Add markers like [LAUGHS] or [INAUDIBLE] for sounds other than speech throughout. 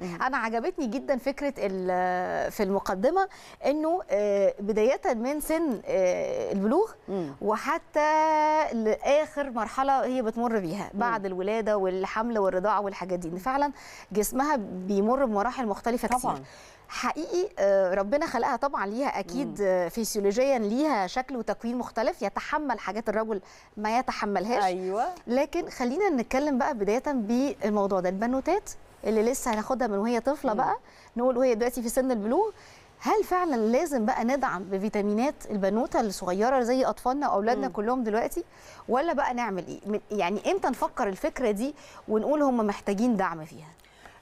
انا عجبتني جدا فكره في المقدمه انه آه، بدايه من سن آه، البلوغ وحتى لاخر مرحله هي بتمر بيها بعد الولاده والحمل والرضاعه والحاجات دي ان فعلا جسمها بيمر بمراحل مختلفه طبعا حقيقي آه، ربنا خلقها طبعا ليها اكيد فيسيولوجيا ليها شكل وتكوين مختلف يتحمل حاجات الرجل ما يتحملهاش ايوه لكن خلينا نتكلم بقى بدايه بالموضوع ده البنوتات اللي لسه هناخدها من وهي طفله بقى نقول وهي دلوقتي في سن البلوغ هل فعلا لازم بقى ندعم بفيتامينات البنوته الصغيره زي اطفالنا واولادنا كلهم دلوقتي ولا بقى نعمل ايه يعني امتى نفكر الفكره دي ونقول هم محتاجين دعم فيها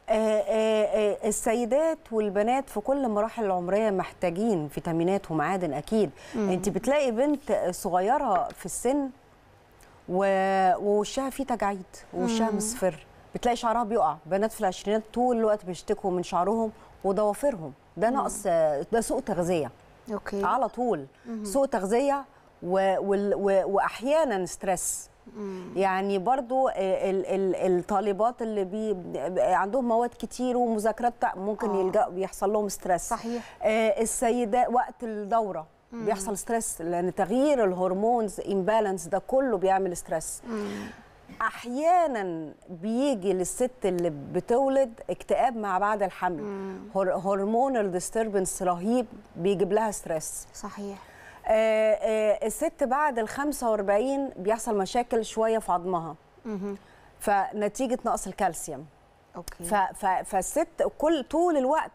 آه، آه، آه، السيدات والبنات في كل المراحل العمريه محتاجين فيتامينات ومعادن اكيد انت بتلاقي بنت صغيره في السن ووشها فيه تجاعيد ووشها مصفر بتلاقي شعرها بيقع بنات في العشرينات طول الوقت بيشتكوا من شعرهم وضوافرهم ده نقص ده سوء تغذيه اوكي على طول مم. سوء تغذيه و... و... و... واحيانا ستريس يعني برضو ال... ال... الطالبات اللي بي... عندهم مواد كتير ومذاكرات ممكن آه. يلجأ بيحصل لهم ستريس صحيح آه السيدات وقت الدوره مم. بيحصل ستريس لان تغيير الهرمونز امبالانس ده كله بيعمل ستريس مم. احيانا بيجي للست اللي بتولد اكتئاب مع بعد الحمل هرمون ديستربنس رهيب بيجيب لها ستريس صحيح آه آه الست بعد ال 45 بيحصل مشاكل شويه في عظمها فنتيجه نقص الكالسيوم اوكي فالست كل طول الوقت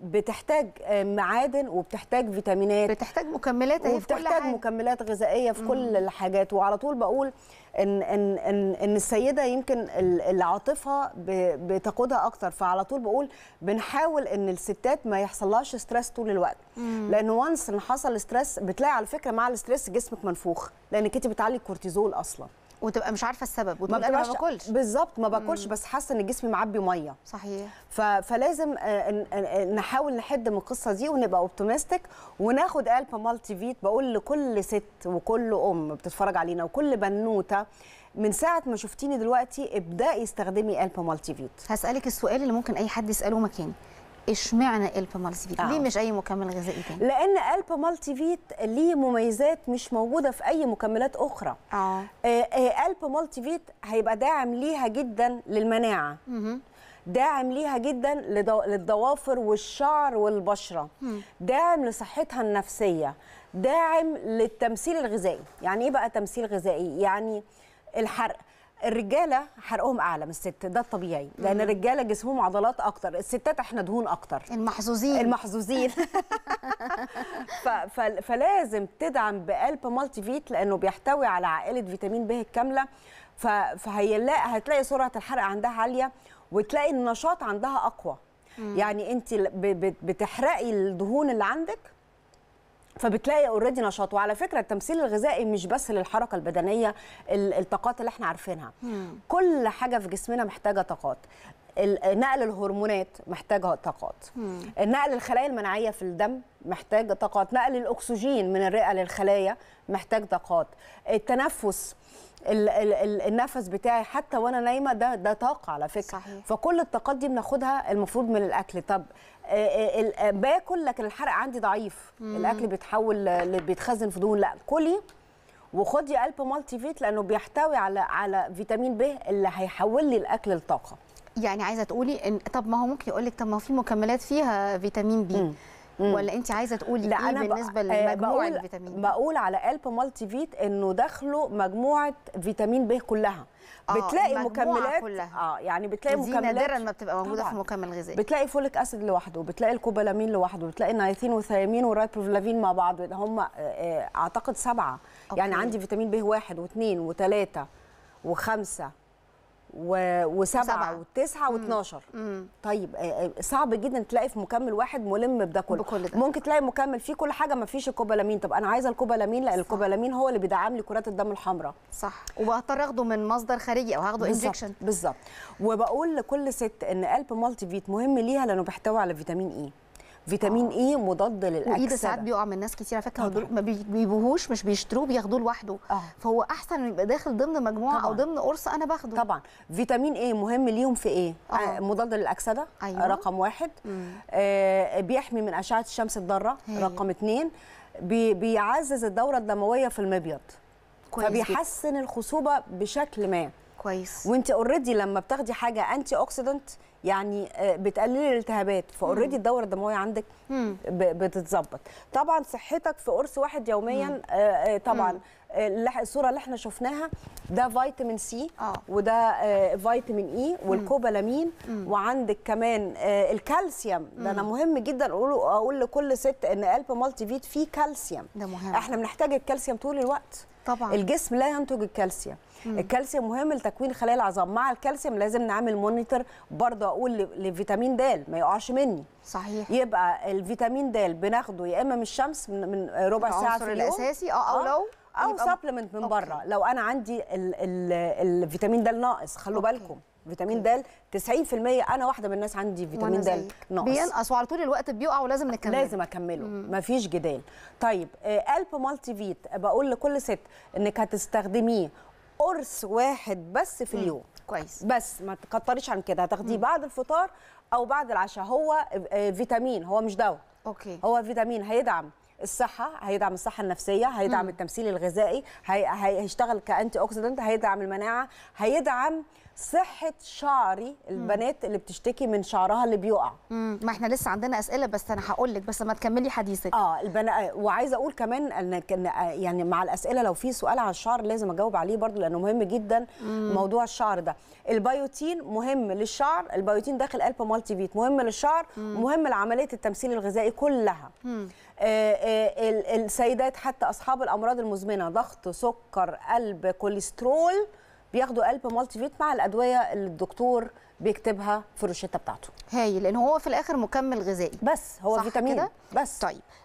بتحتاج آه، معادن وبتحتاج فيتامينات بتحتاج مكملات اهي في كل حاجه مكملات غذائيه في مم. كل الحاجات وعلى طول بقول ان ان ان, إن السيده يمكن العاطفه بتقودها اكتر فعلى طول بقول بنحاول ان الستات ما يحصلهاش ستريس طول الوقت مم. لان وانس ان حصل ستريس بتلاقي على فكره مع الستريس جسمك منفوخ لانك انت بتعلي الكورتيزول اصلا وتبقى مش عارفه السبب وتقول انا ما باكلش بالظبط ما باكلش بس حاسه ان جسمي معبي ميه صحيح ف... فلازم آه، نحاول نحد من القصه دي ونبقى اوبتيمستيك وناخد قلب مالتي فيت بقول لكل ست وكل ام بتتفرج علينا وكل بنوته من ساعه ما شفتيني دلوقتي ابداي استخدمي البا مالتي فيت هسالك السؤال اللي ممكن اي حد يساله مكاني اشمعنى الب مالتي فيت؟ آه. ليه مش اي مكمل غذائي تاني؟ لان الب مالتي فيت ليه مميزات مش موجوده في اي مكملات اخرى. اه, آه الب مالتي فيت هيبقى داعم ليها جدا للمناعه. مه. داعم ليها جدا للضوافر والشعر والبشره داعم لصحتها النفسيه داعم للتمثيل الغذائي يعني ايه بقى تمثيل غذائي يعني الحرق الرجاله حرقهم اعلى من الست ده الطبيعي لان الرجاله جسمهم عضلات اكتر الستات احنا دهون اكتر المحظوظين المحظوظين [LAUGHS] [LAUGHS] فلازم تدعم بقلب مالتي فيت لانه بيحتوي على عائله فيتامين ب الكامله فهيلاقي هتلاقي سرعه الحرق عندها عاليه وتلاقي النشاط عندها اقوى يعني انت بتحرقي الدهون اللي عندك فبتلاقي اوريدي نشاط وعلى فكره التمثيل الغذائي مش بس للحركه البدنيه الطاقات اللي احنا عارفينها مم. كل حاجه في جسمنا محتاجه طاقات نقل الهرمونات محتاجه طاقات نقل الخلايا المناعيه في الدم محتاج طاقات نقل الاكسجين من الرئه للخلايا محتاج طاقات التنفس النفس بتاعي حتى وانا نايمه ده ده طاقه على فكره صحيح. فكل الطاقات دي بناخدها المفروض من الاكل طب آه، آه، آه، باكل لكن الحرق عندي ضعيف مم. الاكل بيتحول بيتخزن في دهون لا كلي وخدي قلب مالتي فيت لانه بيحتوي على على فيتامين ب اللي هيحول لي الاكل لطاقه يعني عايزه تقولي ان طب ما هو ممكن يقول لك طب ما هو في مكملات فيها فيتامين بي مم. مم. ولا انت عايزه تقولي لا ايه أنا بالنسبه آه، لمجموعه الفيتامين بقول على الب مالتي فيت انه داخله مجموعه فيتامين ب كلها آه بتلاقي مكملات كلها. اه يعني بتلاقي مكملات نادرا ما بتبقى موجوده طبعا. في مكمل غذائي بتلاقي فوليك اسيد لوحده بتلاقي الكوبالامين لوحده بتلاقي النايتين والثيامين والرايبوفلافين مع بعض هم آه، آه، اعتقد سبعه يعني أوكي. يعني عندي فيتامين ب واحد واثنين وثلاثه وخمسه وسبعه وتسعه واتناشر طيب آه، آه، صعب جدا تلاقي في مكمل واحد ملم بده كله بكل ده. ممكن تلاقي مكمل فيه كل حاجه ما فيش الكوبالامين طب انا عايزه الكوبالامين لان الكوبالامين هو اللي بيدعم لي كرات الدم الحمراء صح وبضطر اخده من مصدر خارجي او هاخده انجكشن بالظبط وبقول لكل ست ان قلب مالتي فيت مهم ليها لانه بيحتوي على فيتامين اي e. فيتامين اي e مضاد للاكسده وايه ده ساعات بيقع من ناس كتير على فكره آه. ما بيبوهوش مش بيشتروه بياخدوه لوحده آه. فهو احسن يبقى داخل ضمن مجموعه طبعًا. او ضمن قرص انا باخده طبعا فيتامين اي مهم ليهم في ايه آه. آه. مضاد للاكسده أيوة. رقم واحد آه بيحمي من اشعه الشمس الضاره رقم اثنين بي بيعزز الدوره الدمويه في المبيض كويس فبيحسن الخصوبه بشكل ما كويس وانت اوريدي لما بتاخدي حاجه انتي اوكسيدنت يعني آه، بتقللي الالتهابات فاوريدي الدوره الدمويه عندك بتتظبط طبعا صحتك في قرص واحد يوميا آه، آه، طبعا الصوره اللي احنا شفناها ده فيتامين سي آه. وده فيتامين اي e والكوبالامين وعندك كمان الكالسيوم ده انا مهم جدا اقول اقول لكل ست ان قلب مالتي فيت فيه كالسيوم ده مهم احنا بنحتاج الكالسيوم طول الوقت طبعا الجسم لا ينتج الكالسيوم الكالسيوم مهم لتكوين خلايا العظام مع الكالسيوم لازم نعمل مونيتور برضه اقول لفيتامين د ما يقعش مني صحيح يبقى الفيتامين د بناخده يا اما من الشمس من ربع ساعه في اليوم الاساسي اه او آه، لو او سبلمنت من بره لو انا عندي الفيتامين د ناقص خلوا بالكم فيتامين د 90% انا واحده من الناس عندي فيتامين د ناقص بينقص وعلى طول الوقت بيقع ولازم نكمله لازم اكمله مفيش جدال طيب قلب آه، مالتي فيت بقول لكل ست انك هتستخدميه قرص واحد بس في اليوم كويس بس ما تكتريش عن كده هتاخديه بعد الفطار او بعد العشاء هو آه، فيتامين هو مش دواء اوكي هو فيتامين هيدعم الصحه هيدعم الصحه النفسيه هيدعم مم. التمثيل الغذائي هي... هيشتغل كانتي اوكسيدنت هيدعم المناعه هيدعم صحه شعري البنات اللي بتشتكي من شعرها اللي بيقع مم. ما احنا لسه عندنا اسئله بس انا هقول لك بس ما تكملي حديثك اه البنا... وعايزه اقول كمان ان آه، يعني مع الاسئله لو في سؤال على الشعر لازم اجاوب عليه برضو لانه مهم جدا مم. موضوع الشعر ده البيوتين مهم للشعر البيوتين داخل الب مالتي فيت مهم للشعر مم. مهم لعمليه التمثيل الغذائي كلها مم. آه، آه، السيدات حتى اصحاب الامراض المزمنه ضغط سكر قلب كوليسترول بياخدوا قلب مالتي فيت مع الادويه اللي الدكتور بيكتبها في الروشته بتاعته هاي لان هو في الاخر مكمل غذائي بس هو صح فيتامين بس طيب